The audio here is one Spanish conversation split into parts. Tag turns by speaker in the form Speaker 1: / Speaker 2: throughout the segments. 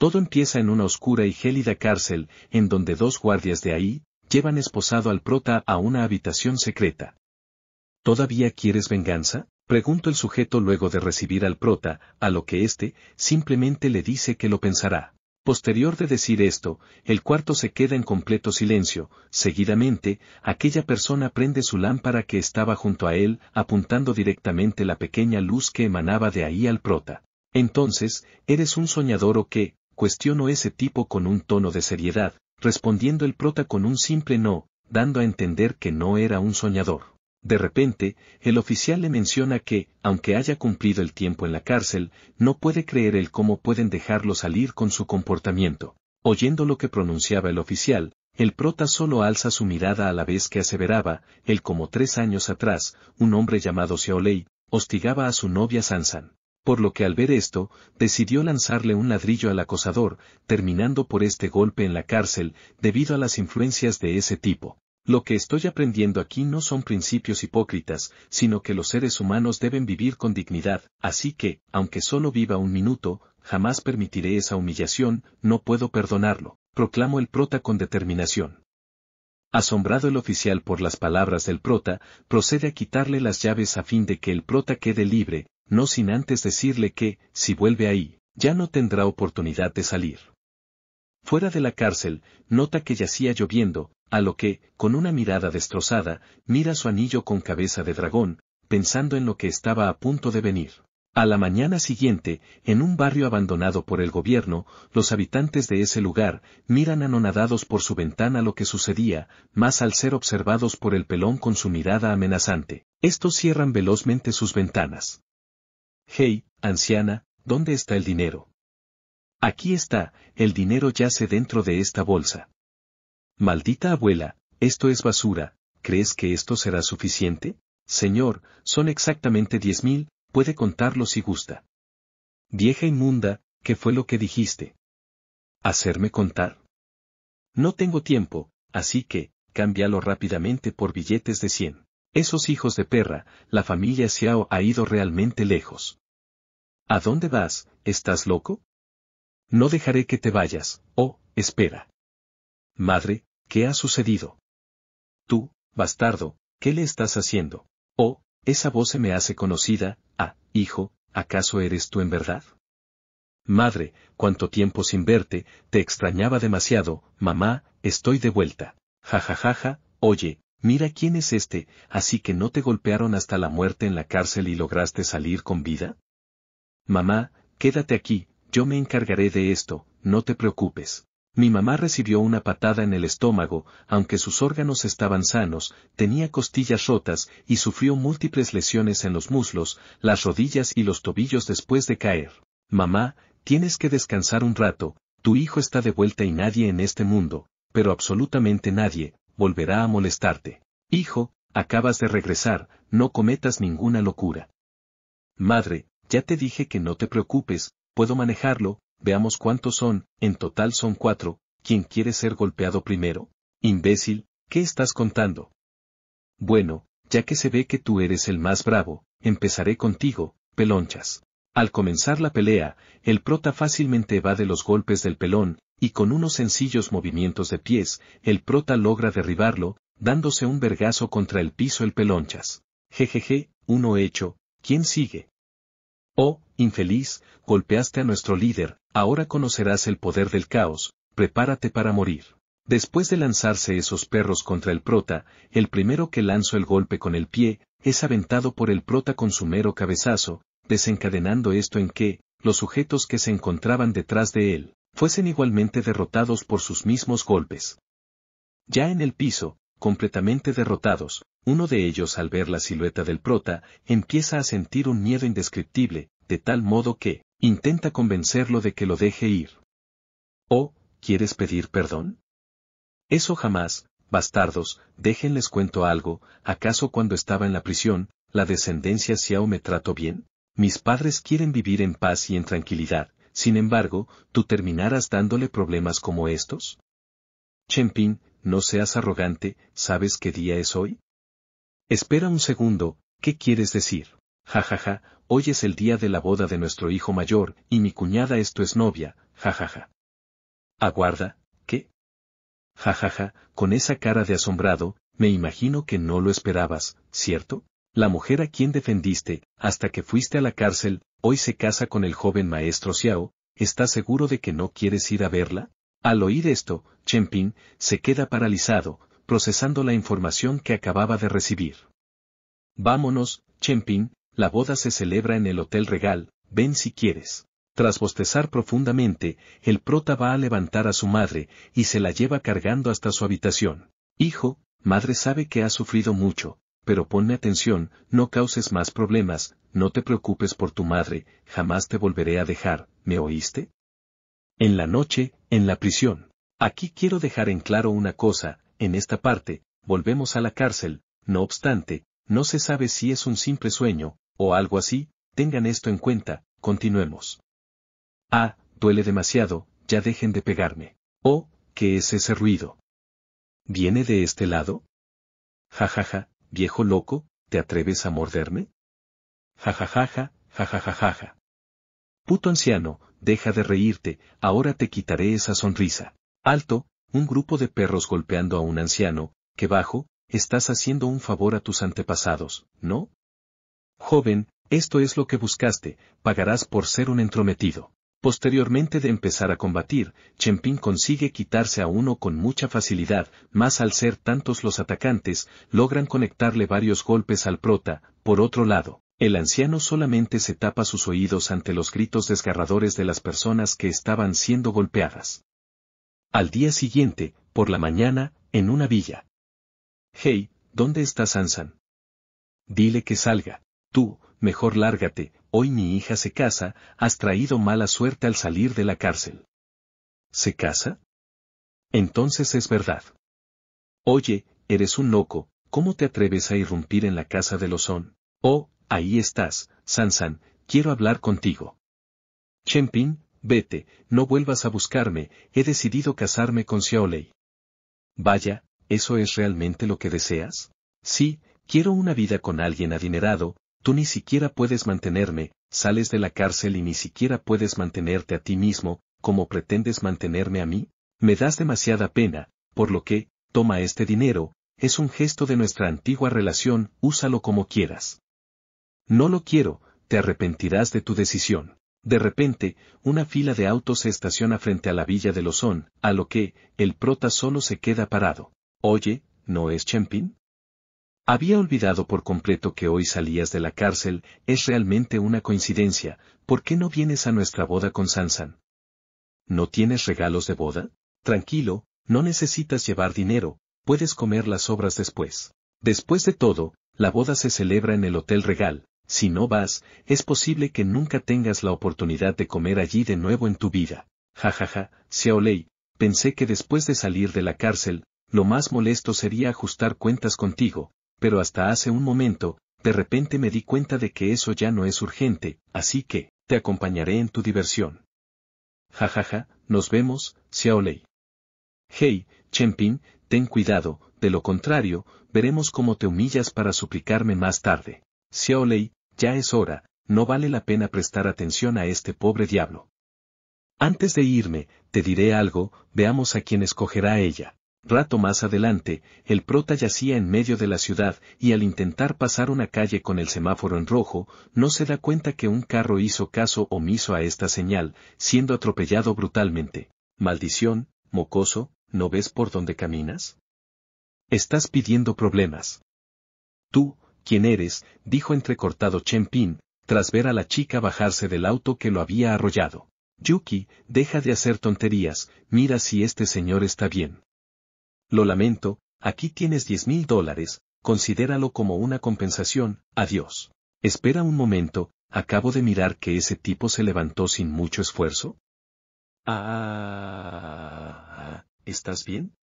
Speaker 1: Todo empieza en una oscura y gélida cárcel, en donde dos guardias de ahí, llevan esposado al prota a una habitación secreta. ¿Todavía quieres venganza? pregunta el sujeto luego de recibir al prota, a lo que éste simplemente le dice que lo pensará. Posterior de decir esto, el cuarto se queda en completo silencio, seguidamente, aquella persona prende su lámpara que estaba junto a él, apuntando directamente la pequeña luz que emanaba de ahí al prota. Entonces, eres un soñador o qué, cuestionó ese tipo con un tono de seriedad, respondiendo el prota con un simple no, dando a entender que no era un soñador. De repente, el oficial le menciona que, aunque haya cumplido el tiempo en la cárcel, no puede creer el cómo pueden dejarlo salir con su comportamiento. Oyendo lo que pronunciaba el oficial, el prota solo alza su mirada a la vez que aseveraba, el como tres años atrás, un hombre llamado Xiaolei, hostigaba a su novia Sansan por lo que al ver esto, decidió lanzarle un ladrillo al acosador, terminando por este golpe en la cárcel, debido a las influencias de ese tipo. Lo que estoy aprendiendo aquí no son principios hipócritas, sino que los seres humanos deben vivir con dignidad, así que, aunque solo viva un minuto, jamás permitiré esa humillación, no puedo perdonarlo, proclamó el prota con determinación. Asombrado el oficial por las palabras del prota, procede a quitarle las llaves a fin de que el prota quede libre, no sin antes decirle que, si vuelve ahí, ya no tendrá oportunidad de salir. Fuera de la cárcel, nota que yacía lloviendo, a lo que, con una mirada destrozada, mira su anillo con cabeza de dragón, pensando en lo que estaba a punto de venir. A la mañana siguiente, en un barrio abandonado por el gobierno, los habitantes de ese lugar miran anonadados por su ventana lo que sucedía, más al ser observados por el pelón con su mirada amenazante. Estos cierran velozmente sus ventanas. Hey, anciana, ¿dónde está el dinero? Aquí está, el dinero yace dentro de esta bolsa. Maldita abuela, esto es basura, ¿crees que esto será suficiente? Señor, son exactamente diez mil, puede contarlo si gusta. Vieja inmunda, ¿qué fue lo que dijiste? ¿Hacerme contar? No tengo tiempo, así que, cámbialo rápidamente por billetes de cien. Esos hijos de perra, la familia Xiao ha ido realmente lejos. ¿A dónde vas? ¿Estás loco? No dejaré que te vayas, oh, espera. Madre, ¿qué ha sucedido? Tú, bastardo, ¿qué le estás haciendo? Oh, esa voz se me hace conocida, ah, hijo, ¿acaso eres tú en verdad? Madre, cuánto tiempo sin verte, te extrañaba demasiado, mamá, estoy de vuelta. Ja ja ja ja, oye, Mira quién es este, así que no te golpearon hasta la muerte en la cárcel y lograste salir con vida. Mamá, quédate aquí, yo me encargaré de esto, no te preocupes. Mi mamá recibió una patada en el estómago, aunque sus órganos estaban sanos, tenía costillas rotas y sufrió múltiples lesiones en los muslos, las rodillas y los tobillos después de caer. Mamá, tienes que descansar un rato, tu hijo está de vuelta y nadie en este mundo, pero absolutamente nadie, volverá a molestarte. Hijo, acabas de regresar, no cometas ninguna locura. Madre, ya te dije que no te preocupes, puedo manejarlo, veamos cuántos son, en total son cuatro, ¿quién quiere ser golpeado primero? Imbécil, ¿qué estás contando? Bueno, ya que se ve que tú eres el más bravo, empezaré contigo, pelonchas. Al comenzar la pelea, el prota fácilmente va de los golpes del pelón, y con unos sencillos movimientos de pies, el prota logra derribarlo, dándose un vergazo contra el piso el pelonchas. Jejeje, uno hecho, ¿quién sigue? Oh, infeliz, golpeaste a nuestro líder, ahora conocerás el poder del caos, prepárate para morir. Después de lanzarse esos perros contra el prota, el primero que lanzó el golpe con el pie, es aventado por el prota con su mero cabezazo, desencadenando esto en que, los sujetos que se encontraban detrás de él, fuesen igualmente derrotados por sus mismos golpes. Ya en el piso, completamente derrotados, uno de ellos al ver la silueta del prota, empieza a sentir un miedo indescriptible, de tal modo que, intenta convencerlo de que lo deje ir. ¿Oh, quieres pedir perdón? Eso jamás, bastardos, déjenles cuento algo, ¿acaso cuando estaba en la prisión, la descendencia Xiao me trató bien? Mis padres quieren vivir en paz y en tranquilidad, sin embargo, ¿tú terminarás dándole problemas como estos? Chempín, no seas arrogante, ¿sabes qué día es hoy? Espera un segundo, ¿qué quieres decir? Jajaja, ja, ja, hoy es el día de la boda de nuestro hijo mayor, y mi cuñada es tu esnovia, jajaja. Ja, Aguarda, ¿qué? Jajaja, con esa cara de asombrado, me imagino que no lo esperabas, ¿cierto? La mujer a quien defendiste, hasta que fuiste a la cárcel, hoy se casa con el joven maestro Xiao, ¿estás seguro de que no quieres ir a verla? Al oír esto, Chen Ping se queda paralizado, procesando la información que acababa de recibir. Vámonos, Chen Ping, la boda se celebra en el Hotel Regal, ven si quieres. Tras bostezar profundamente, el prota va a levantar a su madre y se la lleva cargando hasta su habitación. Hijo, madre sabe que ha sufrido mucho, pero ponme atención, no causes más problemas, no te preocupes por tu madre, jamás te volveré a dejar, ¿me oíste? En la noche, en la prisión. Aquí quiero dejar en claro una cosa, en esta parte, volvemos a la cárcel, no obstante, no se sabe si es un simple sueño, o algo así, tengan esto en cuenta, continuemos. Ah, duele demasiado, ya dejen de pegarme. Oh, ¿qué es ese ruido? ¿Viene de este lado? Ja viejo loco, ¿te atreves a morderme? ja ja. Puto anciano, deja de reírte, ahora te quitaré esa sonrisa. Alto, un grupo de perros golpeando a un anciano, que bajo, estás haciendo un favor a tus antepasados, ¿no? Joven, esto es lo que buscaste, pagarás por ser un entrometido. Posteriormente de empezar a combatir, Chempín consigue quitarse a uno con mucha facilidad, más al ser tantos los atacantes, logran conectarle varios golpes al prota, por otro lado. El anciano solamente se tapa sus oídos ante los gritos desgarradores de las personas que estaban siendo golpeadas. Al día siguiente, por la mañana, en una villa. Hey, ¿dónde está Sansan? Dile que salga. Tú, mejor lárgate, hoy mi hija se casa, has traído mala suerte al salir de la cárcel. ¿Se casa? Entonces es verdad. Oye, eres un loco, ¿cómo te atreves a irrumpir en la casa de son? Oh, ahí estás, Sansan, quiero hablar contigo. Chenpin, vete, no vuelvas a buscarme, he decidido casarme con Xiaolei. Vaya, ¿eso es realmente lo que deseas? Sí, quiero una vida con alguien adinerado, Tú ni siquiera puedes mantenerme, sales de la cárcel y ni siquiera puedes mantenerte a ti mismo, como pretendes mantenerme a mí? Me das demasiada pena, por lo que, toma este dinero, es un gesto de nuestra antigua relación, úsalo como quieras. No lo quiero, te arrepentirás de tu decisión. De repente, una fila de autos se estaciona frente a la villa de Lozón, a lo que, el prota solo se queda parado. Oye, ¿no es Champín? Había olvidado por completo que hoy salías de la cárcel, es realmente una coincidencia, ¿por qué no vienes a nuestra boda con Sansan? ¿No tienes regalos de boda? Tranquilo, no necesitas llevar dinero, puedes comer las obras después. Después de todo, la boda se celebra en el Hotel Regal, si no vas, es posible que nunca tengas la oportunidad de comer allí de nuevo en tu vida. Jajaja, Xiaolei, pensé que después de salir de la cárcel, lo más molesto sería ajustar cuentas contigo, pero hasta hace un momento, de repente me di cuenta de que eso ya no es urgente, así que, te acompañaré en tu diversión. Jajaja, ja, ja, nos vemos, Xiaolei. Hey, Chenping, ten cuidado, de lo contrario, veremos cómo te humillas para suplicarme más tarde. Xiaolei, ya es hora, no vale la pena prestar atención a este pobre diablo. Antes de irme, te diré algo, veamos a quién escogerá ella rato más adelante, el prota yacía en medio de la ciudad y al intentar pasar una calle con el semáforo en rojo, no se da cuenta que un carro hizo caso omiso a esta señal, siendo atropellado brutalmente. Maldición, mocoso, ¿no ves por dónde caminas? Estás pidiendo problemas. Tú, ¿quién eres? dijo entrecortado Chen Pin, tras ver a la chica bajarse del auto que lo había arrollado. Yuki, deja de hacer tonterías, mira si este señor está bien. Lo lamento, aquí tienes diez mil dólares, considéralo como una compensación, adiós. Espera un momento, acabo de mirar que ese tipo se levantó sin mucho esfuerzo. Ah, ¿estás bien?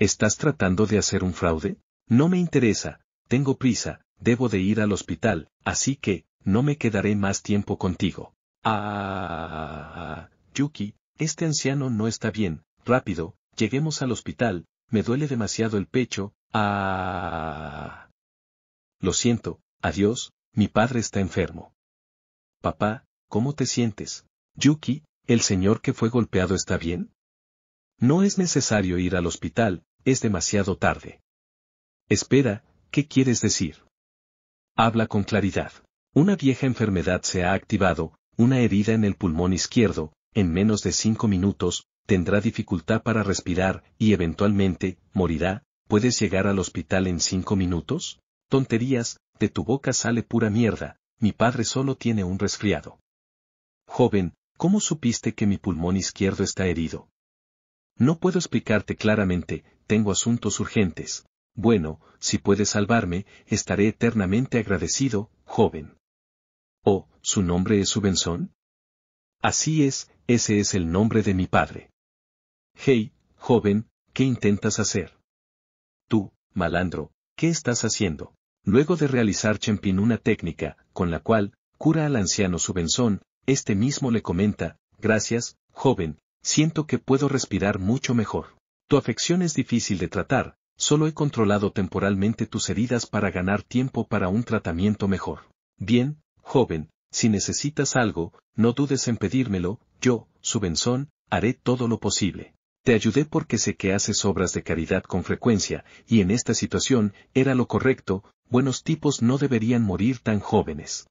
Speaker 1: ¿Estás tratando de hacer un fraude? No me interesa, tengo prisa, debo de ir al hospital, así que, no me quedaré más tiempo contigo. Ah, Yuki, este anciano no está bien, rápido, lleguemos al hospital, me duele demasiado el pecho, ah. Lo siento, adiós, mi padre está enfermo. Papá, ¿cómo te sientes? Yuki, ¿el señor que fue golpeado está bien? No es necesario ir al hospital, es demasiado tarde. Espera, ¿qué quieres decir? Habla con claridad. Una vieja enfermedad se ha activado, una herida en el pulmón izquierdo, en menos de cinco minutos, tendrá dificultad para respirar y eventualmente morirá. ¿Puedes llegar al hospital en cinco minutos? Tonterías, de tu boca sale pura mierda, mi padre solo tiene un resfriado. Joven, ¿cómo supiste que mi pulmón izquierdo está herido? No puedo explicarte claramente, tengo asuntos urgentes. Bueno, si puedes salvarme, estaré eternamente agradecido, joven. Oh, ¿su nombre es Subenzón? Así es, ese es el nombre de mi padre. Hey, joven, ¿qué intentas hacer? Tú, malandro, ¿qué estás haciendo? Luego de realizar Chempín, una técnica, con la cual, cura al anciano su benzón, este mismo le comenta, gracias, joven, siento que puedo respirar mucho mejor. Tu afección es difícil de tratar, solo he controlado temporalmente tus heridas para ganar tiempo para un tratamiento mejor. Bien, joven, si necesitas algo, no dudes en pedírmelo, yo, su haré todo lo posible. Te ayudé porque sé que haces obras de caridad con frecuencia, y en esta situación era lo correcto, buenos tipos no deberían morir tan jóvenes.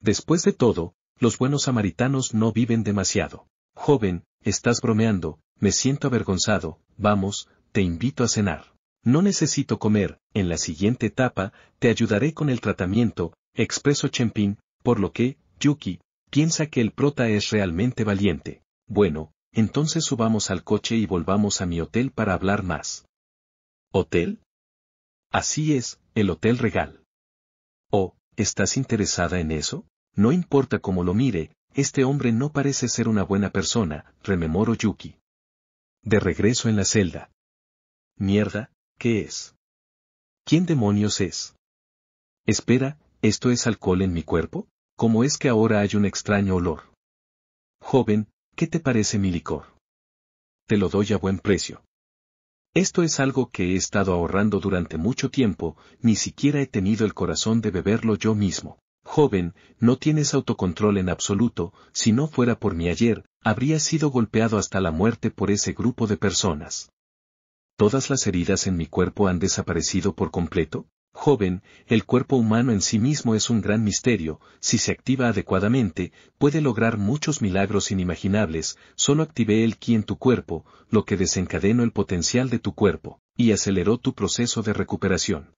Speaker 1: Después de todo, los buenos samaritanos no viven demasiado. Joven, estás bromeando, me siento avergonzado, vamos, te invito a cenar. No necesito comer, en la siguiente etapa, te ayudaré con el tratamiento, Expreso Chempin, por lo que, Yuki, piensa que el prota es realmente valiente. Bueno, entonces subamos al coche y volvamos a mi hotel para hablar más. ¿Hotel? Así es, el Hotel Regal. Oh, ¿estás interesada en eso? No importa cómo lo mire, este hombre no parece ser una buena persona, rememoro Yuki. De regreso en la celda. Mierda, ¿qué es? ¿Quién demonios es? Espera, ¿esto es alcohol en mi cuerpo? ¿Cómo es que ahora hay un extraño olor? Joven, ¿Qué te parece mi licor? Te lo doy a buen precio. Esto es algo que he estado ahorrando durante mucho tiempo, ni siquiera he tenido el corazón de beberlo yo mismo. Joven, no tienes autocontrol en absoluto, si no fuera por mi ayer, habría sido golpeado hasta la muerte por ese grupo de personas. ¿Todas las heridas en mi cuerpo han desaparecido por completo? Joven, el cuerpo humano en sí mismo es un gran misterio, si se activa adecuadamente, puede lograr muchos milagros inimaginables, solo activé el ki en tu cuerpo, lo que desencadenó el potencial de tu cuerpo, y aceleró tu proceso de recuperación.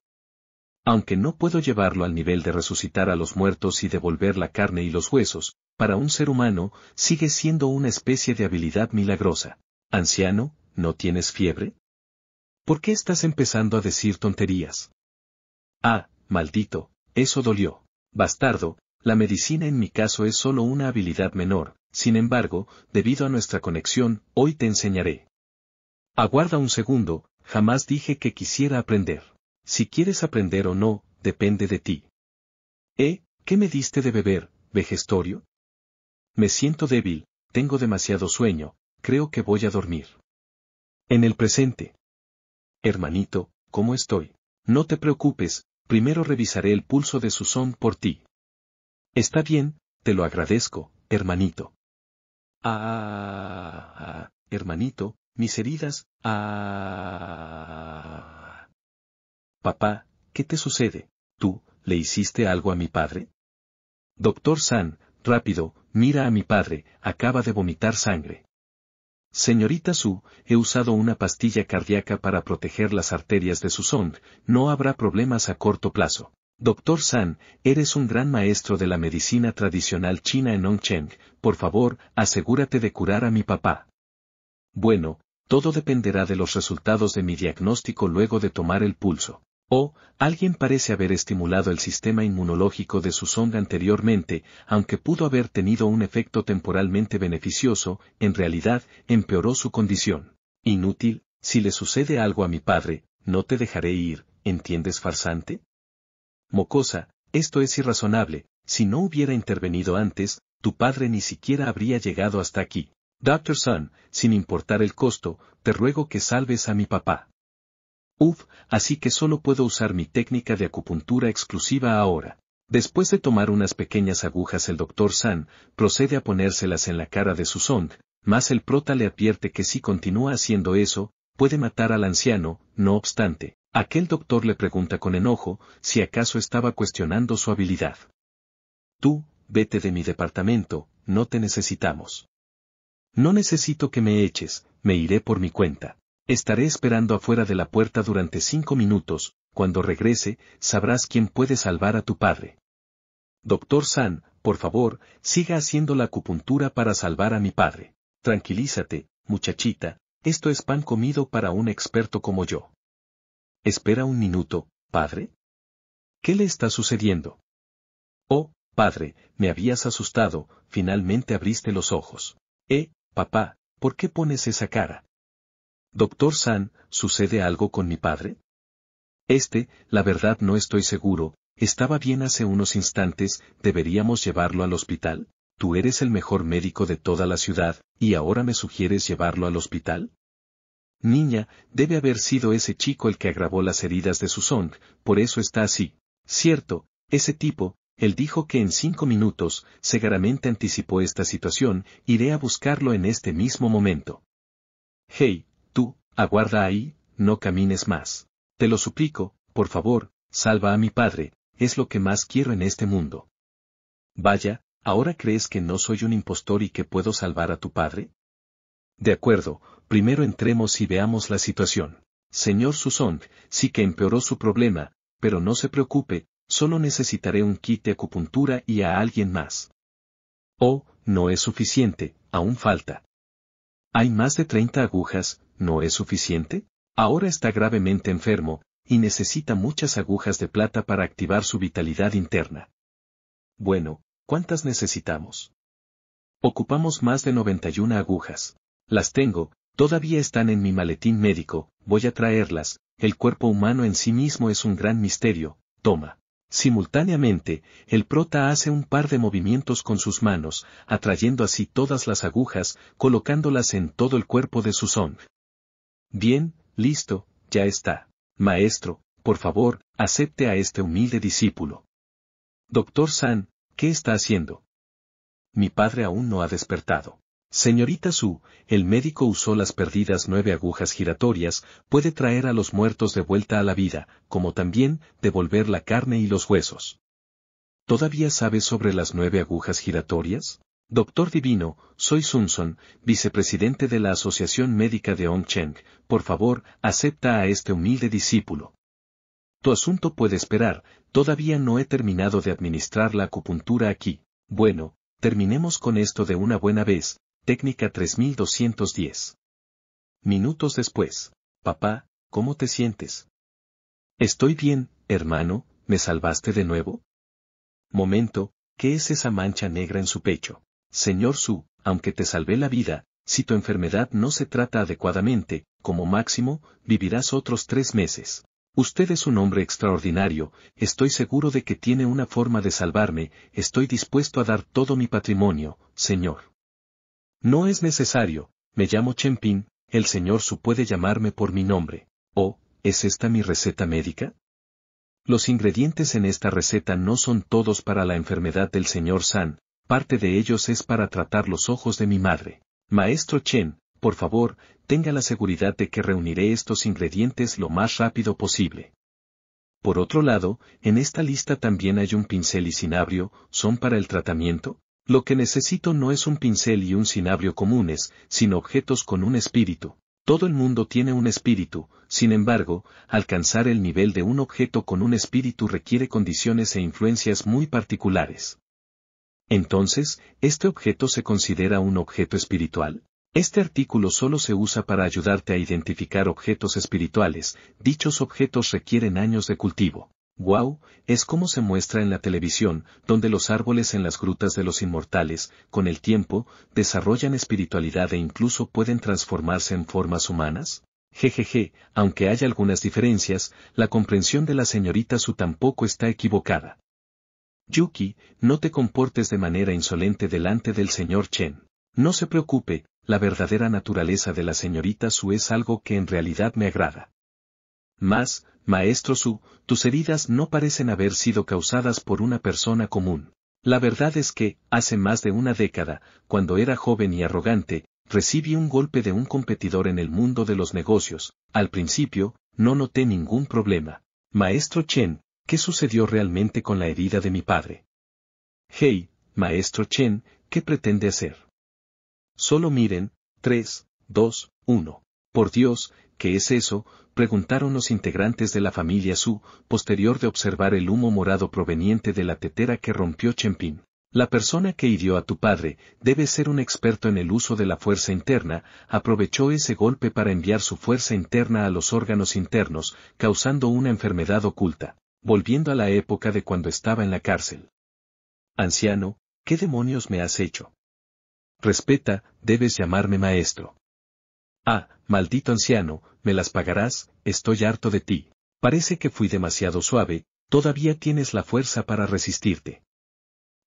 Speaker 1: Aunque no puedo llevarlo al nivel de resucitar a los muertos y devolver la carne y los huesos, para un ser humano, sigue siendo una especie de habilidad milagrosa. Anciano, ¿no tienes fiebre? ¿Por qué estás empezando a decir tonterías? Ah, maldito, eso dolió. Bastardo, la medicina en mi caso es solo una habilidad menor, sin embargo, debido a nuestra conexión, hoy te enseñaré. Aguarda un segundo, jamás dije que quisiera aprender. Si quieres aprender o no, depende de ti. ¿Eh? ¿Qué me diste de beber, vejestorio? Me siento débil, tengo demasiado sueño, creo que voy a dormir. En el presente. Hermanito, ¿cómo estoy? No te preocupes, primero revisaré el pulso de Susón por ti. Está bien, te lo agradezco, hermanito. ah hermanito, mis heridas, ah. Papá, ¿qué te sucede? ¿Tú, le hiciste algo a mi padre? Doctor San, rápido, mira a mi padre, acaba de vomitar sangre. Señorita Su, he usado una pastilla cardíaca para proteger las arterias de su son. no habrá problemas a corto plazo. Doctor San, eres un gran maestro de la medicina tradicional china en Hongcheng, por favor, asegúrate de curar a mi papá. Bueno, todo dependerá de los resultados de mi diagnóstico luego de tomar el pulso. O, alguien parece haber estimulado el sistema inmunológico de su sonda anteriormente, aunque pudo haber tenido un efecto temporalmente beneficioso, en realidad, empeoró su condición. Inútil, si le sucede algo a mi padre, no te dejaré ir, ¿entiendes farsante? Mocosa, esto es irrazonable, si no hubiera intervenido antes, tu padre ni siquiera habría llegado hasta aquí. Doctor Sun, sin importar el costo, te ruego que salves a mi papá. Uf, así que solo puedo usar mi técnica de acupuntura exclusiva ahora. Después de tomar unas pequeñas agujas el doctor San procede a ponérselas en la cara de su Song, mas el prota le advierte que si continúa haciendo eso, puede matar al anciano, no obstante, aquel doctor le pregunta con enojo si acaso estaba cuestionando su habilidad. Tú, vete de mi departamento, no te necesitamos. No necesito que me eches, me iré por mi cuenta. Estaré esperando afuera de la puerta durante cinco minutos, cuando regrese, sabrás quién puede salvar a tu padre. Doctor San, por favor, siga haciendo la acupuntura para salvar a mi padre. Tranquilízate, muchachita, esto es pan comido para un experto como yo. Espera un minuto, padre. ¿Qué le está sucediendo? Oh, padre, me habías asustado, finalmente abriste los ojos. Eh, papá, ¿por qué pones esa cara? Doctor San, ¿sucede algo con mi padre? Este, la verdad no estoy seguro, estaba bien hace unos instantes, deberíamos llevarlo al hospital. Tú eres el mejor médico de toda la ciudad, y ahora me sugieres llevarlo al hospital. Niña, debe haber sido ese chico el que agravó las heridas de son, por eso está así. Cierto, ese tipo, él dijo que en cinco minutos, seguramente anticipó esta situación, iré a buscarlo en este mismo momento. Hey, aguarda ahí, no camines más. Te lo suplico, por favor, salva a mi padre, es lo que más quiero en este mundo. Vaya, ¿ahora crees que no soy un impostor y que puedo salvar a tu padre? De acuerdo, primero entremos y veamos la situación. Señor Susong, sí que empeoró su problema, pero no se preocupe, solo necesitaré un kit de acupuntura y a alguien más. Oh, no es suficiente, aún falta. Hay más de 30 agujas, ¿no es suficiente? Ahora está gravemente enfermo, y necesita muchas agujas de plata para activar su vitalidad interna. Bueno, ¿cuántas necesitamos? Ocupamos más de 91 agujas. Las tengo, todavía están en mi maletín médico, voy a traerlas, el cuerpo humano en sí mismo es un gran misterio, toma. Simultáneamente, el prota hace un par de movimientos con sus manos, atrayendo así todas las agujas, colocándolas en todo el cuerpo de son. Bien, listo, ya está. Maestro, por favor, acepte a este humilde discípulo. Doctor San, ¿qué está haciendo? Mi padre aún no ha despertado. Señorita Su, el médico usó las perdidas nueve agujas giratorias, puede traer a los muertos de vuelta a la vida, como también devolver la carne y los huesos. ¿Todavía sabe sobre las nueve agujas giratorias? Doctor Divino, soy Sunson, vicepresidente de la Asociación Médica de Cheng, por favor, acepta a este humilde discípulo. Tu asunto puede esperar, todavía no he terminado de administrar la acupuntura aquí. Bueno, terminemos con esto de una buena vez, técnica 3210. Minutos después, papá, ¿cómo te sientes? Estoy bien, hermano, ¿me salvaste de nuevo? Momento, ¿qué es esa mancha negra en su pecho? Señor Su, aunque te salvé la vida, si tu enfermedad no se trata adecuadamente, como máximo, vivirás otros tres meses. Usted es un hombre extraordinario, estoy seguro de que tiene una forma de salvarme, estoy dispuesto a dar todo mi patrimonio, señor. No es necesario, me llamo Ping, el señor Su puede llamarme por mi nombre. oh, es esta mi receta médica? Los ingredientes en esta receta no son todos para la enfermedad del señor San, parte de ellos es para tratar los ojos de mi madre. Maestro Chen, por favor, tenga la seguridad de que reuniré estos ingredientes lo más rápido posible. Por otro lado, en esta lista también hay un pincel y cinabrio, ¿son para el tratamiento? Lo que necesito no es un pincel y un cinabrio comunes, sino objetos con un espíritu. Todo el mundo tiene un espíritu, sin embargo, alcanzar el nivel de un objeto con un espíritu requiere condiciones e influencias muy particulares. Entonces, ¿este objeto se considera un objeto espiritual? Este artículo solo se usa para ayudarte a identificar objetos espirituales, dichos objetos requieren años de cultivo. Wow, es como se muestra en la televisión, donde los árboles en las grutas de los inmortales, con el tiempo, desarrollan espiritualidad e incluso pueden transformarse en formas humanas? Jejeje, aunque hay algunas diferencias, la comprensión de la señorita Su tampoco está equivocada. Yuki, no te comportes de manera insolente delante del señor Chen. No se preocupe, la verdadera naturaleza de la señorita Su es algo que en realidad me agrada. Mas, maestro Su, tus heridas no parecen haber sido causadas por una persona común. La verdad es que, hace más de una década, cuando era joven y arrogante, recibí un golpe de un competidor en el mundo de los negocios. Al principio, no noté ningún problema. Maestro Chen, ¿qué sucedió realmente con la herida de mi padre? Hey, maestro Chen, ¿qué pretende hacer? Solo miren, 3, 2, 1. Por Dios, ¿qué es eso? preguntaron los integrantes de la familia Su, posterior de observar el humo morado proveniente de la tetera que rompió Ping. La persona que hirió a tu padre debe ser un experto en el uso de la fuerza interna, aprovechó ese golpe para enviar su fuerza interna a los órganos internos, causando una enfermedad oculta. Volviendo a la época de cuando estaba en la cárcel. Anciano, ¿qué demonios me has hecho? Respeta, debes llamarme maestro. Ah, maldito anciano, me las pagarás, estoy harto de ti. Parece que fui demasiado suave, todavía tienes la fuerza para resistirte.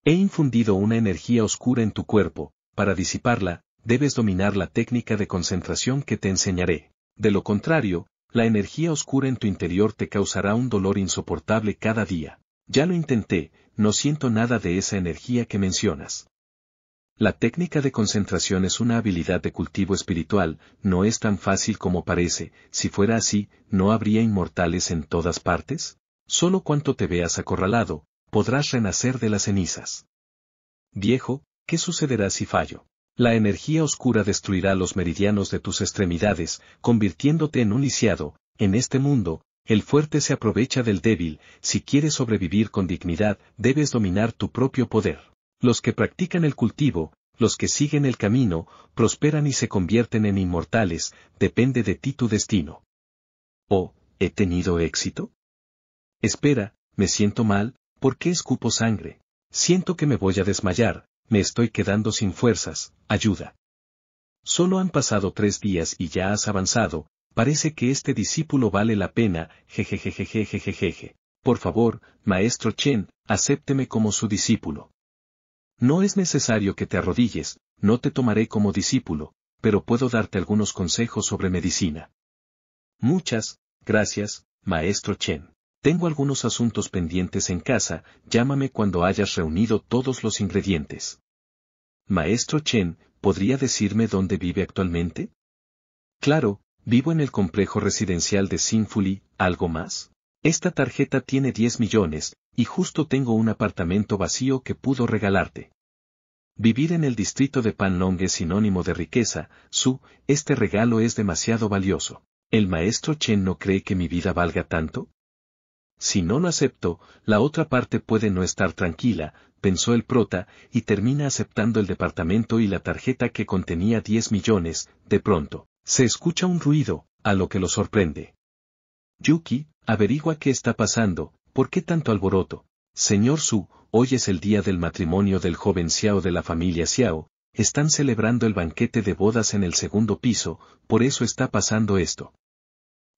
Speaker 1: He infundido una energía oscura en tu cuerpo, para disiparla, debes dominar la técnica de concentración que te enseñaré. De lo contrario, la energía oscura en tu interior te causará un dolor insoportable cada día. Ya lo intenté, no siento nada de esa energía que mencionas. La técnica de concentración es una habilidad de cultivo espiritual, no es tan fácil como parece, si fuera así, ¿no habría inmortales en todas partes? Solo cuanto te veas acorralado, podrás renacer de las cenizas. Viejo, ¿qué sucederá si fallo? La energía oscura destruirá los meridianos de tus extremidades, convirtiéndote en un lisiado, en este mundo, el fuerte se aprovecha del débil, si quieres sobrevivir con dignidad, debes dominar tu propio poder. Los que practican el cultivo, los que siguen el camino, prosperan y se convierten en inmortales, depende de ti tu destino. Oh, ¿he tenido éxito? Espera, me siento mal, ¿por qué escupo sangre? Siento que me voy a desmayar, me estoy quedando sin fuerzas, ayuda. Solo han pasado tres días y ya has avanzado, parece que este discípulo vale la pena, jejejejejejejeje. Por favor, maestro Chen, acépteme como su discípulo. No es necesario que te arrodilles, no te tomaré como discípulo, pero puedo darte algunos consejos sobre medicina. Muchas, gracias, maestro Chen. Tengo algunos asuntos pendientes en casa, llámame cuando hayas reunido todos los ingredientes. Maestro Chen, ¿podría decirme dónde vive actualmente? Claro, vivo en el complejo residencial de Sinfuli, ¿algo más? Esta tarjeta tiene 10 millones, y justo tengo un apartamento vacío que pudo regalarte. Vivir en el distrito de Panlong es sinónimo de riqueza, su, este regalo es demasiado valioso. ¿El maestro Chen no cree que mi vida valga tanto? Si no lo acepto, la otra parte puede no estar tranquila, pensó el prota, y termina aceptando el departamento y la tarjeta que contenía 10 millones, de pronto. Se escucha un ruido, a lo que lo sorprende. Yuki, averigua qué está pasando, ¿por qué tanto alboroto? Señor Su, hoy es el día del matrimonio del joven Xiao de la familia Xiao, están celebrando el banquete de bodas en el segundo piso, por eso está pasando esto.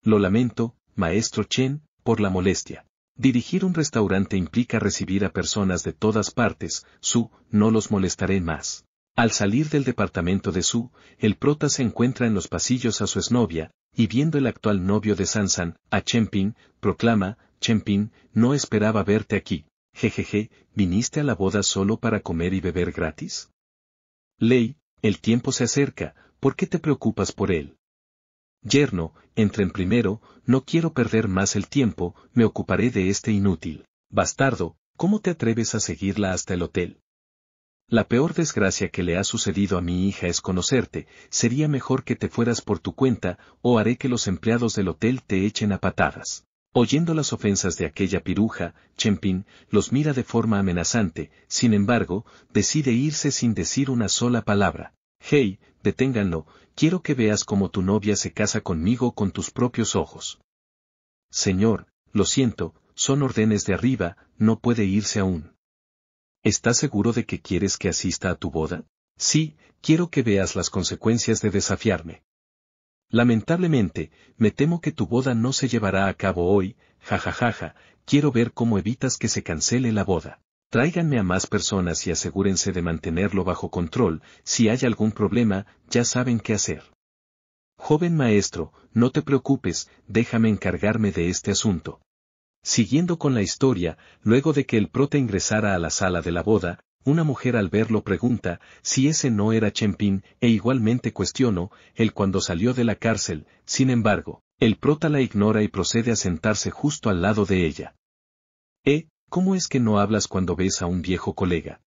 Speaker 1: Lo lamento, maestro Chen, por la molestia. Dirigir un restaurante implica recibir a personas de todas partes, su, no los molestaré más. Al salir del departamento de su, el prota se encuentra en los pasillos a su exnovia, y viendo el actual novio de Sansan, a Ping, proclama, Ping, no esperaba verte aquí. Jejeje, ¿viniste a la boda solo para comer y beber gratis? Ley, el tiempo se acerca, ¿por qué te preocupas por él? yerno, entren primero, no quiero perder más el tiempo, me ocuparé de este inútil. Bastardo, ¿cómo te atreves a seguirla hasta el hotel? La peor desgracia que le ha sucedido a mi hija es conocerte, sería mejor que te fueras por tu cuenta, o haré que los empleados del hotel te echen a patadas. Oyendo las ofensas de aquella piruja, Chempin los mira de forma amenazante, sin embargo, decide irse sin decir una sola palabra. Hey, deténganlo, quiero que veas cómo tu novia se casa conmigo con tus propios ojos. Señor, lo siento, son órdenes de arriba, no puede irse aún. ¿Estás seguro de que quieres que asista a tu boda? Sí, quiero que veas las consecuencias de desafiarme. Lamentablemente, me temo que tu boda no se llevará a cabo hoy, jajajaja, quiero ver cómo evitas que se cancele la boda. Tráiganme a más personas y asegúrense de mantenerlo bajo control, si hay algún problema, ya saben qué hacer. Joven maestro, no te preocupes, déjame encargarme de este asunto. Siguiendo con la historia, luego de que el prota ingresara a la sala de la boda, una mujer al verlo pregunta si ese no era Chempín e igualmente cuestionó el cuando salió de la cárcel, sin embargo, el prota la ignora y procede a sentarse justo al lado de ella. Eh, ¿Cómo es que no hablas cuando ves a un viejo colega?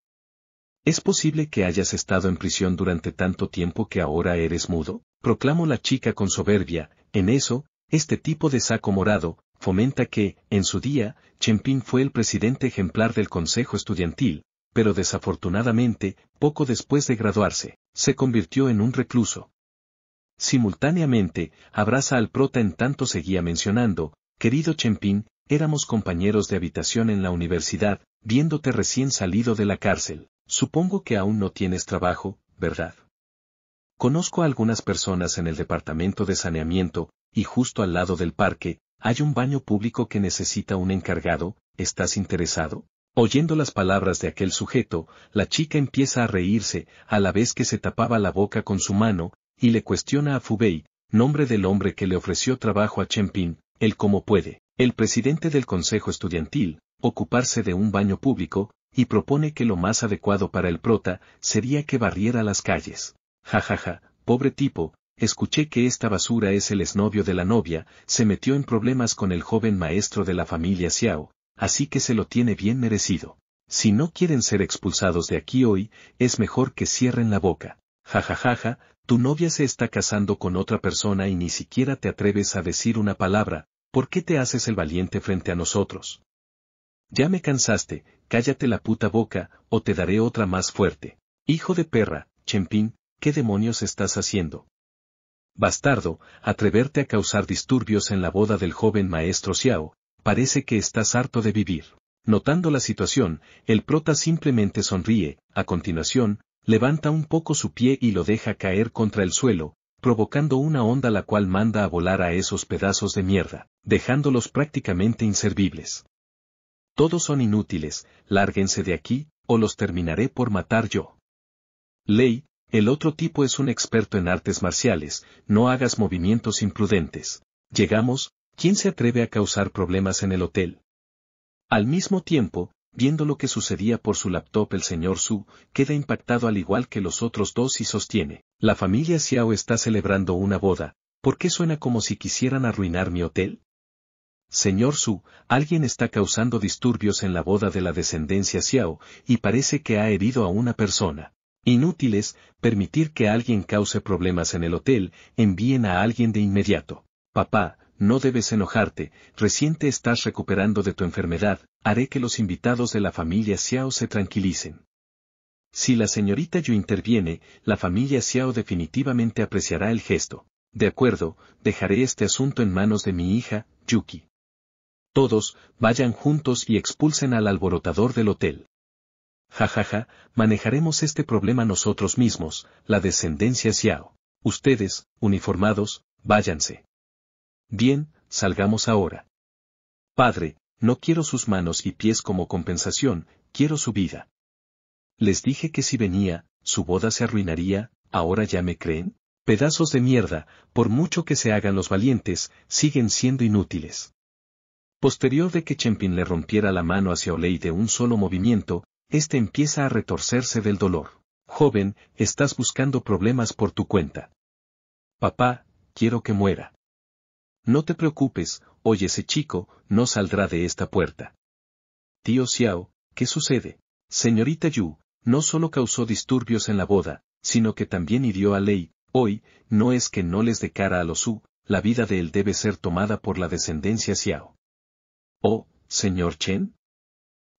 Speaker 1: ¿Es posible que hayas estado en prisión durante tanto tiempo que ahora eres mudo? Proclamó la chica con soberbia, en eso, este tipo de saco morado, fomenta que, en su día, Chempín fue el presidente ejemplar del Consejo Estudiantil, pero desafortunadamente, poco después de graduarse, se convirtió en un recluso. Simultáneamente, abraza al prota en tanto seguía mencionando, querido Chempín, Éramos compañeros de habitación en la universidad, viéndote recién salido de la cárcel. Supongo que aún no tienes trabajo, ¿verdad? Conozco a algunas personas en el departamento de saneamiento, y justo al lado del parque, hay un baño público que necesita un encargado, ¿estás interesado? Oyendo las palabras de aquel sujeto, la chica empieza a reírse, a la vez que se tapaba la boca con su mano, y le cuestiona a Fubei, nombre del hombre que le ofreció trabajo a Ping, el cómo puede el presidente del Consejo Estudiantil, ocuparse de un baño público, y propone que lo más adecuado para el prota sería que barriera las calles. Jajaja, ja, ja, pobre tipo, escuché que esta basura es el exnovio de la novia, se metió en problemas con el joven maestro de la familia Xiao, así que se lo tiene bien merecido. Si no quieren ser expulsados de aquí hoy, es mejor que cierren la boca. Jajajaja, ja, ja, ja, tu novia se está casando con otra persona y ni siquiera te atreves a decir una palabra, ¿por qué te haces el valiente frente a nosotros? Ya me cansaste, cállate la puta boca, o te daré otra más fuerte. Hijo de perra, Chempín, ¿qué demonios estás haciendo? Bastardo, atreverte a causar disturbios en la boda del joven maestro Xiao, parece que estás harto de vivir. Notando la situación, el prota simplemente sonríe, a continuación, levanta un poco su pie y lo deja caer contra el suelo, provocando una onda la cual manda a volar a esos pedazos de mierda, dejándolos prácticamente inservibles. Todos son inútiles, lárguense de aquí, o los terminaré por matar yo. Ley, el otro tipo es un experto en artes marciales, no hagas movimientos imprudentes. Llegamos, ¿quién se atreve a causar problemas en el hotel? Al mismo tiempo, viendo lo que sucedía por su laptop el señor Su, queda impactado al igual que los otros dos y sostiene, la familia Xiao está celebrando una boda, ¿por qué suena como si quisieran arruinar mi hotel? Señor Su, alguien está causando disturbios en la boda de la descendencia Xiao, y parece que ha herido a una persona. Inútiles, permitir que alguien cause problemas en el hotel, envíen a alguien de inmediato. Papá, no debes enojarte, recién estás recuperando de tu enfermedad, haré que los invitados de la familia Xiao se tranquilicen. Si la señorita Yu interviene, la familia Xiao definitivamente apreciará el gesto. De acuerdo, dejaré este asunto en manos de mi hija, Yuki. Todos, vayan juntos y expulsen al alborotador del hotel. Jajaja, ja, ja, manejaremos este problema nosotros mismos, la descendencia Xiao. Ustedes, uniformados, váyanse. Bien, salgamos ahora. Padre, no quiero sus manos y pies como compensación, quiero su vida. Les dije que si venía, su boda se arruinaría, ahora ya me creen. Pedazos de mierda, por mucho que se hagan los valientes, siguen siendo inútiles. Posterior de que Chempín le rompiera la mano hacia Oley de un solo movimiento, este empieza a retorcerse del dolor. Joven, estás buscando problemas por tu cuenta. Papá, quiero que muera. No te preocupes, oye ese chico, no saldrá de esta puerta. Tío Xiao, ¿qué sucede? Señorita Yu, no solo causó disturbios en la boda, sino que también hirió a Ley, hoy, no es que no les dé cara a los Su, la vida de él debe ser tomada por la descendencia Xiao. Oh, señor Chen.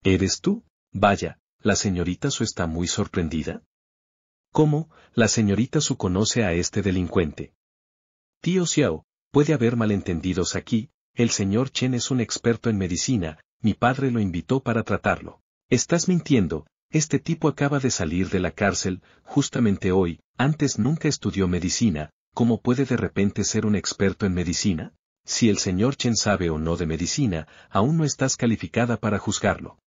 Speaker 1: ¿Eres tú? Vaya, la señorita Su está muy sorprendida. ¿Cómo, la señorita Su conoce a este delincuente? Tío Xiao, puede haber malentendidos aquí, el señor Chen es un experto en medicina, mi padre lo invitó para tratarlo. Estás mintiendo, este tipo acaba de salir de la cárcel, justamente hoy, antes nunca estudió medicina, ¿cómo puede de repente ser un experto en medicina? Si el señor Chen sabe o no de medicina, aún no estás calificada para juzgarlo.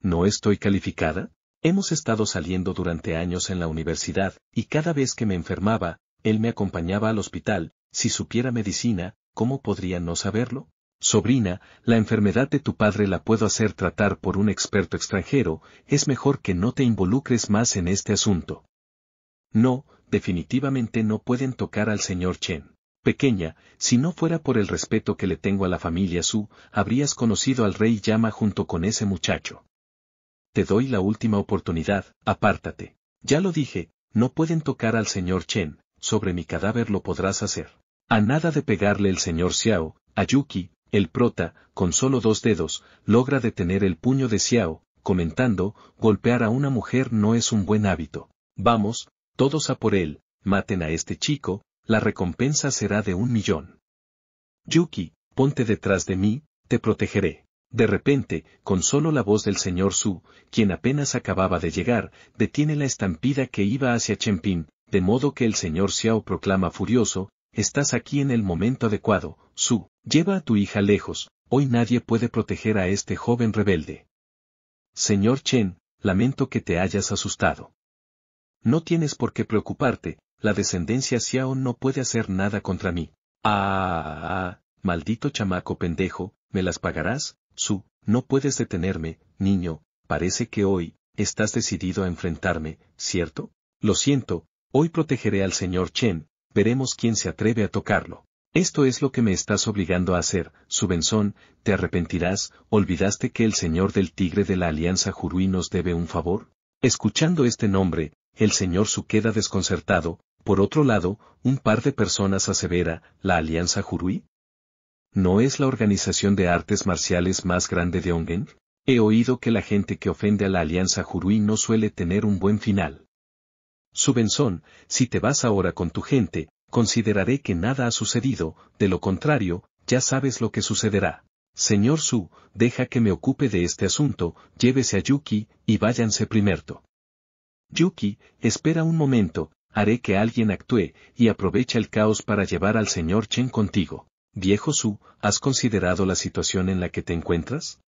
Speaker 1: ¿No estoy calificada? Hemos estado saliendo durante años en la universidad, y cada vez que me enfermaba, él me acompañaba al hospital, si supiera medicina, ¿cómo podría no saberlo? sobrina, la enfermedad de tu padre la puedo hacer tratar por un experto extranjero, es mejor que no te involucres más en este asunto. No, definitivamente no pueden tocar al señor Chen. Pequeña, si no fuera por el respeto que le tengo a la familia Su, habrías conocido al rey Yama junto con ese muchacho. Te doy la última oportunidad, apártate. Ya lo dije, no pueden tocar al señor Chen, sobre mi cadáver lo podrás hacer. A nada de pegarle el señor Xiao, a Yuki, el prota, con solo dos dedos, logra detener el puño de Xiao, comentando, golpear a una mujer no es un buen hábito. Vamos, todos a por él, maten a este chico, la recompensa será de un millón. Yuki, ponte detrás de mí, te protegeré. De repente, con solo la voz del señor Su, quien apenas acababa de llegar, detiene la estampida que iba hacia Chenping, de modo que el señor Xiao proclama furioso, estás aquí en el momento adecuado, Su, Lleva a tu hija lejos, hoy nadie puede proteger a este joven rebelde. Señor Chen, lamento que te hayas asustado. No tienes por qué preocuparte, la descendencia Xiao no puede hacer nada contra mí. Ah, ah, maldito chamaco pendejo, me las pagarás, Su, no puedes detenerme, niño, parece que hoy, estás decidido a enfrentarme, ¿cierto? Lo siento, hoy protegeré al señor Chen, veremos quién se atreve a tocarlo. Esto es lo que me estás obligando a hacer, Subensón, ¿te arrepentirás? ¿Olvidaste que el señor del tigre de la Alianza Jurui nos debe un favor? Escuchando este nombre, el señor Su queda desconcertado, por otro lado, un par de personas asevera, ¿la Alianza Jurui. ¿No es la organización de artes marciales más grande de Ongen? He oído que la gente que ofende a la Alianza Jurui no suele tener un buen final. Subensón, si te vas ahora con tu gente, consideraré que nada ha sucedido, de lo contrario, ya sabes lo que sucederá. Señor Su, deja que me ocupe de este asunto, llévese a Yuki, y váyanse primero. Yuki, espera un momento, haré que alguien actúe, y aprovecha el caos para llevar al señor Chen contigo. Viejo Su, ¿has considerado la situación en la que te encuentras?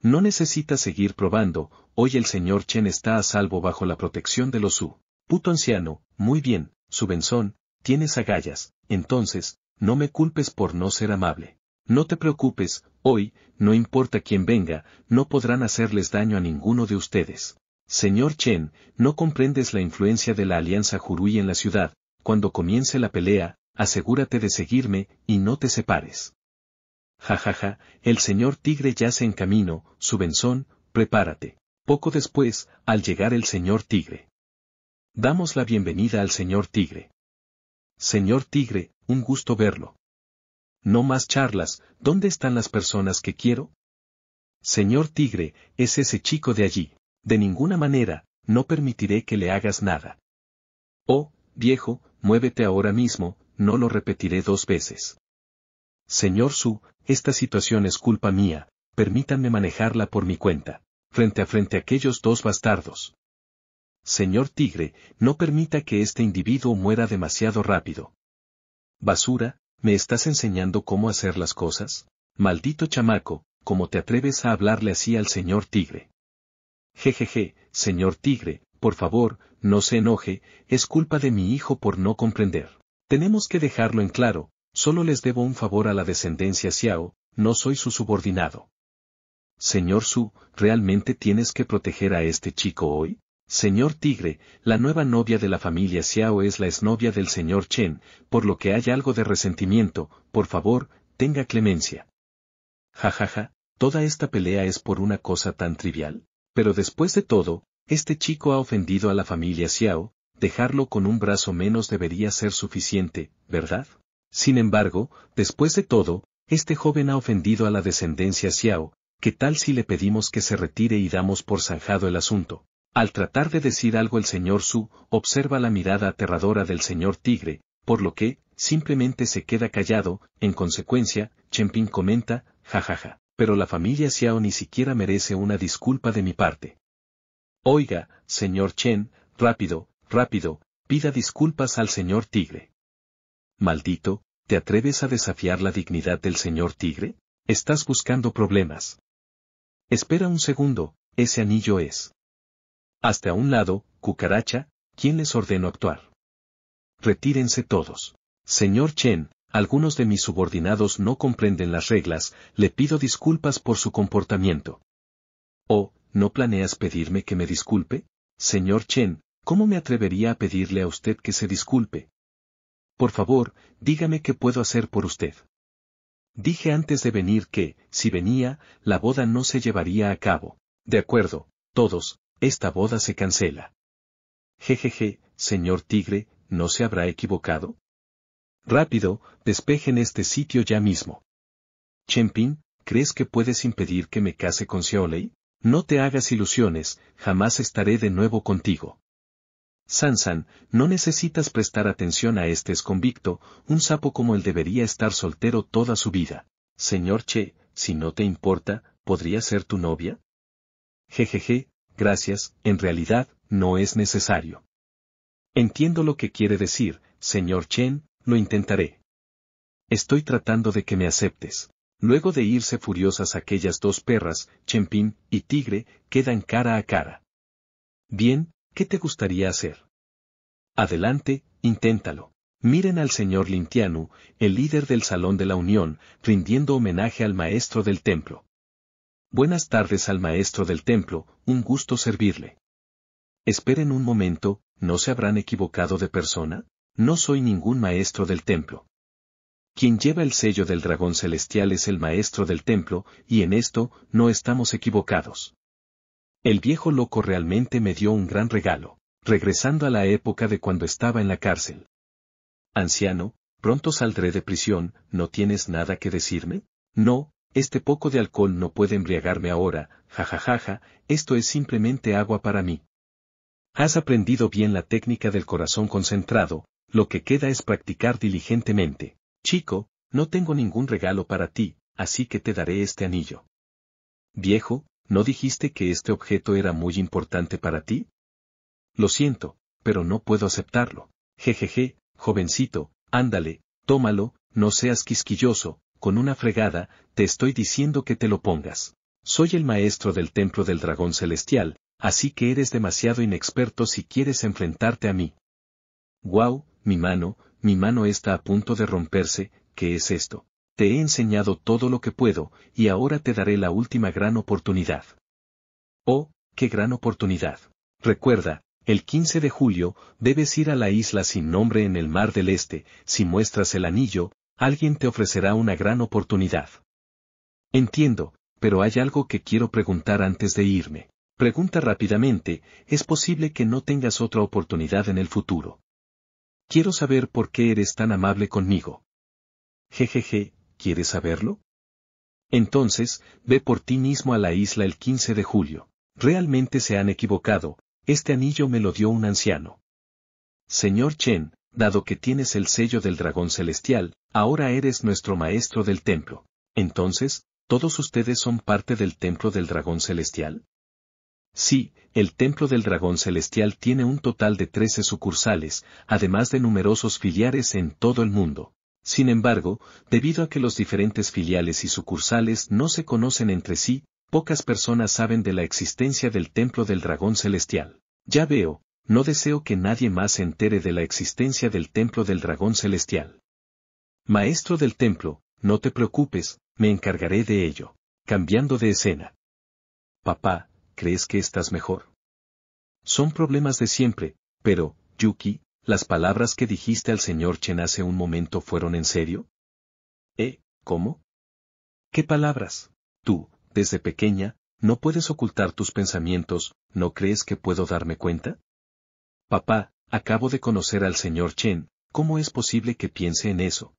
Speaker 1: No necesitas seguir probando, hoy el señor Chen está a salvo bajo la protección de los Su. Puto anciano, muy bien, su benzón tienes agallas, entonces, no me culpes por no ser amable. No te preocupes, hoy, no importa quién venga, no podrán hacerles daño a ninguno de ustedes. Señor Chen, no comprendes la influencia de la alianza Jurui en la ciudad, cuando comience la pelea, asegúrate de seguirme, y no te separes. Jajaja, ja, ja, el señor tigre yace en camino, su benzón, prepárate. Poco después, al llegar el señor tigre. Damos la bienvenida al señor tigre. Señor Tigre, un gusto verlo. No más charlas, ¿dónde están las personas que quiero? Señor Tigre, es ese chico de allí. De ninguna manera, no permitiré que le hagas nada. Oh, viejo, muévete ahora mismo, no lo repetiré dos veces. Señor Su, esta situación es culpa mía, permítanme manejarla por mi cuenta, frente a frente a aquellos dos bastardos señor Tigre, no permita que este individuo muera demasiado rápido. Basura, ¿me estás enseñando cómo hacer las cosas? Maldito chamaco, ¿cómo te atreves a hablarle así al señor Tigre? Jejeje, señor Tigre, por favor, no se enoje, es culpa de mi hijo por no comprender. Tenemos que dejarlo en claro, solo les debo un favor a la descendencia Xiao, no soy su subordinado. Señor Su, ¿realmente tienes que proteger a este chico hoy? Señor Tigre, la nueva novia de la familia Xiao es la exnovia del señor Chen, por lo que hay algo de resentimiento, por favor, tenga clemencia. Jajaja, ja, ja, toda esta pelea es por una cosa tan trivial. Pero después de todo, este chico ha ofendido a la familia Xiao, dejarlo con un brazo menos debería ser suficiente, ¿verdad? Sin embargo, después de todo, este joven ha ofendido a la descendencia Xiao, ¿qué tal si le pedimos que se retire y damos por zanjado el asunto? Al tratar de decir algo el señor Su, observa la mirada aterradora del señor Tigre, por lo que, simplemente se queda callado, en consecuencia, Ping comenta, jajaja, ja, ja, pero la familia Xiao ni siquiera merece una disculpa de mi parte. Oiga, señor Chen, rápido, rápido, pida disculpas al señor Tigre. Maldito, ¿te atreves a desafiar la dignidad del señor Tigre? Estás buscando problemas. Espera un segundo, ese anillo es. Hasta un lado, cucaracha, ¿quién les ordenó actuar? Retírense todos. Señor Chen, algunos de mis subordinados no comprenden las reglas, le pido disculpas por su comportamiento. Oh, ¿no planeas pedirme que me disculpe? Señor Chen, ¿cómo me atrevería a pedirle a usted que se disculpe? Por favor, dígame qué puedo hacer por usted. Dije antes de venir que, si venía, la boda no se llevaría a cabo. De acuerdo, todos, esta boda se cancela. Jejeje, señor Tigre, ¿no se habrá equivocado? Rápido, despeje en este sitio ya mismo. Chempin, ¿crees que puedes impedir que me case con Xiaolei? No te hagas ilusiones, jamás estaré de nuevo contigo. Sansan, no necesitas prestar atención a este esconvicto, un sapo como él debería estar soltero toda su vida. Señor Che, si no te importa, ¿podría ser tu novia? Jejeje, gracias, en realidad, no es necesario. Entiendo lo que quiere decir, señor Chen, lo intentaré. Estoy tratando de que me aceptes. Luego de irse furiosas aquellas dos perras, Chempín y Tigre, quedan cara a cara. Bien, ¿qué te gustaría hacer? Adelante, inténtalo. Miren al señor Lintianu, el líder del Salón de la Unión, rindiendo homenaje al maestro del templo. Buenas tardes al maestro del templo, un gusto servirle. Esperen un momento, ¿no se habrán equivocado de persona? No soy ningún maestro del templo. Quien lleva el sello del dragón celestial es el maestro del templo, y en esto, no estamos equivocados. El viejo loco realmente me dio un gran regalo, regresando a la época de cuando estaba en la cárcel. Anciano, pronto saldré de prisión, ¿no tienes nada que decirme? No, este poco de alcohol no puede embriagarme ahora, jajajaja, esto es simplemente agua para mí. Has aprendido bien la técnica del corazón concentrado, lo que queda es practicar diligentemente. Chico, no tengo ningún regalo para ti, así que te daré este anillo. Viejo, ¿no dijiste que este objeto era muy importante para ti? Lo siento, pero no puedo aceptarlo. Jejeje, jovencito, ándale, tómalo, no seas quisquilloso, con una fregada, te estoy diciendo que te lo pongas. Soy el maestro del templo del dragón celestial, así que eres demasiado inexperto si quieres enfrentarte a mí. Guau, mi mano, mi mano está a punto de romperse, ¿qué es esto? Te he enseñado todo lo que puedo, y ahora te daré la última gran oportunidad. Oh, qué gran oportunidad. Recuerda, el 15 de julio, debes ir a la isla sin nombre en el Mar del Este, si muestras el anillo, alguien te ofrecerá una gran oportunidad. Entiendo, pero hay algo que quiero preguntar antes de irme. Pregunta rápidamente, es posible que no tengas otra oportunidad en el futuro. Quiero saber por qué eres tan amable conmigo. Jejeje, ¿quieres saberlo? Entonces, ve por ti mismo a la isla el 15 de julio. Realmente se han equivocado, este anillo me lo dio un anciano. Señor Chen, dado que tienes el sello del dragón celestial, ahora eres nuestro maestro del templo. Entonces, ¿todos ustedes son parte del templo del dragón celestial? Sí, el templo del dragón celestial tiene un total de 13 sucursales, además de numerosos filiales en todo el mundo. Sin embargo, debido a que los diferentes filiales y sucursales no se conocen entre sí, pocas personas saben de la existencia del templo del dragón celestial. Ya veo, no deseo que nadie más se entere de la existencia del templo del dragón celestial. Maestro del templo, no te preocupes, me encargaré de ello. Cambiando de escena. Papá, ¿crees que estás mejor? Son problemas de siempre, pero, Yuki, ¿las palabras que dijiste al señor Chen hace un momento fueron en serio? ¿Eh? ¿Cómo? ¿Qué palabras? Tú, desde pequeña, no puedes ocultar tus pensamientos, ¿no crees que puedo darme cuenta? Papá, acabo de conocer al señor Chen, ¿cómo es posible que piense en eso?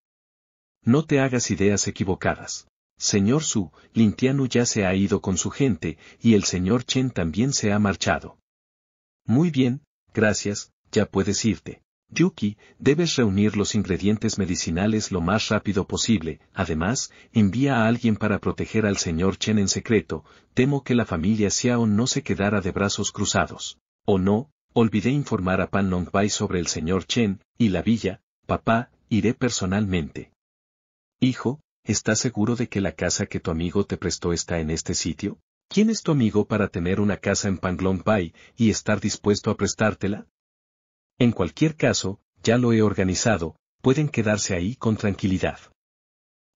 Speaker 1: No te hagas ideas equivocadas. Señor Su, Lintianu ya se ha ido con su gente, y el señor Chen también se ha marchado. Muy bien, gracias, ya puedes irte. Yuki, debes reunir los ingredientes medicinales lo más rápido posible, además, envía a alguien para proteger al señor Chen en secreto, temo que la familia Xiao no se quedara de brazos cruzados. O no, olvidé informar a Pan Longbai sobre el señor Chen, y la villa, papá, iré personalmente. Hijo, ¿estás seguro de que la casa que tu amigo te prestó está en este sitio? ¿Quién es tu amigo para tener una casa en Panglong Bay y estar dispuesto a prestártela? En cualquier caso, ya lo he organizado, pueden quedarse ahí con tranquilidad.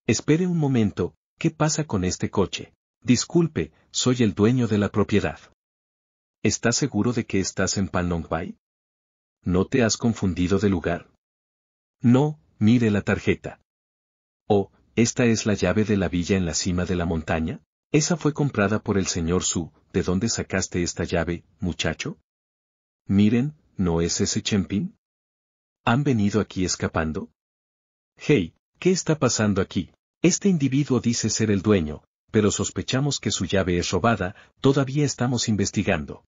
Speaker 1: Espere un momento, ¿qué pasa con este coche? Disculpe, soy el dueño de la propiedad. ¿Estás seguro de que estás en Panglong Bay? ¿No te has confundido de lugar? No, mire la tarjeta. «Oh, esta es la llave de la villa en la cima de la montaña? Esa fue comprada por el señor Su, ¿de dónde sacaste esta llave, muchacho? Miren, ¿no es ese Chempín? ¿Han venido aquí escapando? Hey, ¿qué está pasando aquí? Este individuo dice ser el dueño, pero sospechamos que su llave es robada, todavía estamos investigando.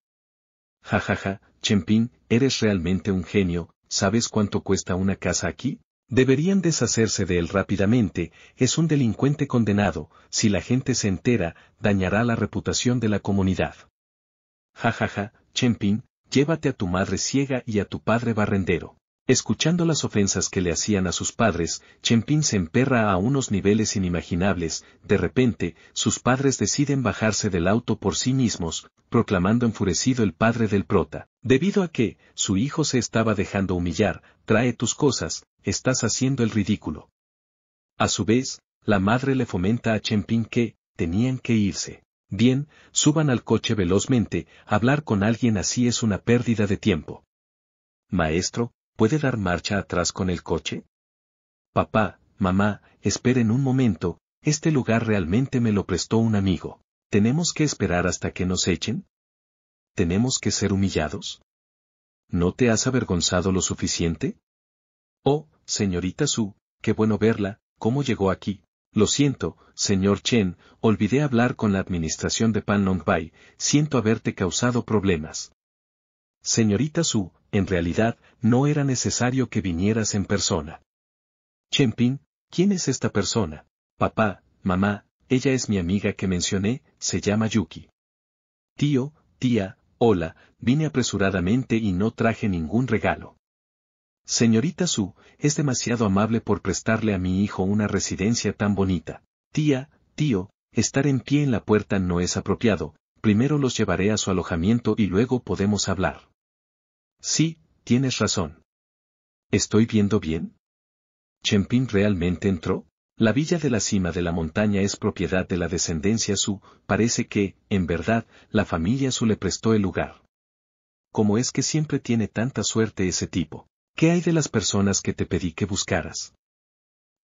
Speaker 1: Ja ja, ja, Chempín, eres realmente un genio, ¿sabes cuánto cuesta una casa aquí? Deberían deshacerse de él rápidamente, es un delincuente condenado, si la gente se entera, dañará la reputación de la comunidad. Jajaja, ja, ja, llévate a tu madre ciega y a tu padre barrendero. Escuchando las ofensas que le hacían a sus padres, Chempín se emperra a unos niveles inimaginables, de repente, sus padres deciden bajarse del auto por sí mismos, proclamando enfurecido el padre del prota. Debido a que, su hijo se estaba dejando humillar, trae tus cosas, estás haciendo el ridículo. A su vez, la madre le fomenta a Ping que, tenían que irse. Bien, suban al coche velozmente, hablar con alguien así es una pérdida de tiempo. Maestro, ¿puede dar marcha atrás con el coche? Papá, mamá, esperen un momento, este lugar realmente me lo prestó un amigo. ¿Tenemos que esperar hasta que nos echen? ¿Tenemos que ser humillados? ¿No te has avergonzado lo suficiente? Oh, señorita Su, qué bueno verla, ¿cómo llegó aquí? Lo siento, señor Chen, olvidé hablar con la administración de Pan nong siento haberte causado problemas. Señorita Su, en realidad, no era necesario que vinieras en persona. Chen Ping, ¿quién es esta persona? Papá, mamá, ella es mi amiga que mencioné, se llama Yuki. Tío, tía, hola, vine apresuradamente y no traje ningún regalo. Señorita Su, es demasiado amable por prestarle a mi hijo una residencia tan bonita. Tía, tío, estar en pie en la puerta no es apropiado, primero los llevaré a su alojamiento y luego podemos hablar. Sí, tienes razón. ¿Estoy viendo bien? «¿Chempín realmente entró? La villa de la cima de la montaña es propiedad de la descendencia Su, parece que, en verdad, la familia Su le prestó el lugar. ¿Cómo es que siempre tiene tanta suerte ese tipo? ¿Qué hay de las personas que te pedí que buscaras?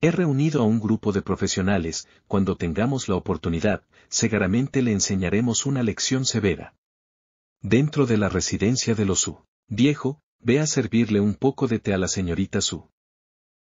Speaker 1: He reunido a un grupo de profesionales, cuando tengamos la oportunidad, seguramente le enseñaremos una lección severa. Dentro de la residencia de los Su. Viejo, ve a servirle un poco de té a la señorita Su.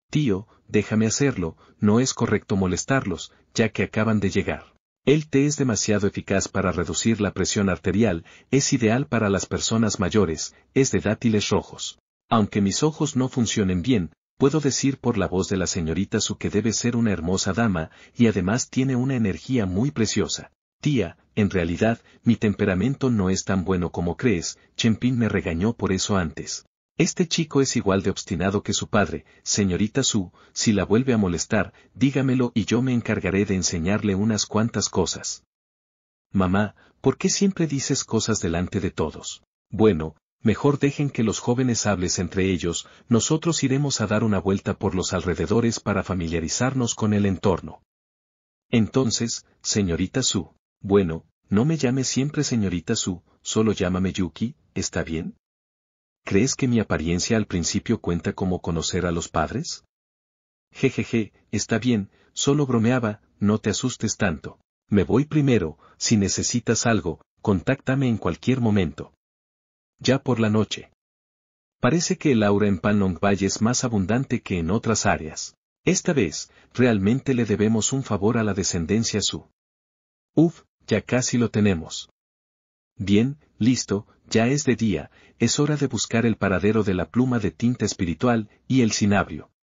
Speaker 1: Tío, déjame hacerlo, no es correcto molestarlos, ya que acaban de llegar. El té es demasiado eficaz para reducir la presión arterial, es ideal para las personas mayores, es de dátiles rojos. Aunque mis ojos no funcionen bien, puedo decir por la voz de la señorita Su que debe ser una hermosa dama, y además tiene una energía muy preciosa. Tía, en realidad, mi temperamento no es tan bueno como crees, Chempín me regañó por eso antes. Este chico es igual de obstinado que su padre, señorita Su, si la vuelve a molestar, dígamelo y yo me encargaré de enseñarle unas cuantas cosas. Mamá, ¿por qué siempre dices cosas delante de todos? Bueno, mejor dejen que los jóvenes hables entre ellos, nosotros iremos a dar una vuelta por los alrededores para familiarizarnos con el entorno. Entonces, señorita Su, bueno, no me llame siempre señorita Su, solo llámame Yuki, ¿está bien? ¿Crees que mi apariencia al principio cuenta como conocer a los padres? Jejeje, está bien, solo bromeaba, no te asustes tanto. Me voy primero, si necesitas algo, contáctame en cualquier momento ya por la noche. Parece que el aura en Panlong Bay es más abundante que en otras áreas. Esta vez, realmente le debemos un favor a la descendencia Su. Uf, ya casi lo tenemos. Bien, listo, ya es de día, es hora de buscar el paradero de la pluma de tinta espiritual y el cinabrio.